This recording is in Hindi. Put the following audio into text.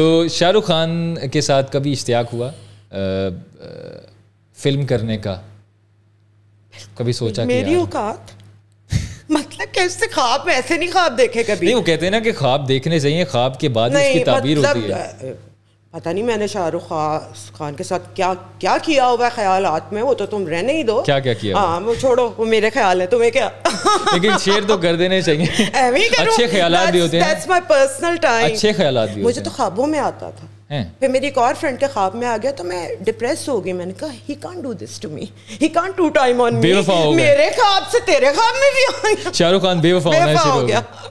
तो शाहरुख खान के साथ कभी इश्तियाक हुआ फिल्म करने का कभी सोचा मेरी औकात मतलब कैसे ख्वाब ऐसे नहीं ख्वाब देखे कभी नहीं वो कहते हैं ना कि ख्वाब देखने चाहिए ख्वाब के बाद उसकी ताबीर मतलब, होती है पता नहीं मैंने शाहरुख खान के साथ क्या क्या किया हुआ ख्याल हाथ में वो तो तुम रहने ही दो क्या क्या किया हाँ वो छोड़ो वो मेरे ख्याल है तुम्हें क्या लेकिन शेयर तो कर देने चाहिए अच्छे ख्याल भी होते हैं माय पर्सनल टाइम अच्छे ख्याल मुझे तो ख्वाबों में आता था फिर मेरी एक और फ्रेंड के ख्वाब में आ गया तो मैं डिप्रेस हो गई मैंने कहा he can't do this to me he can't two time on me मेरे ख्वाब से तेरे ख्वाब में भी आ गया शाहरुख खान बेवफा हो गया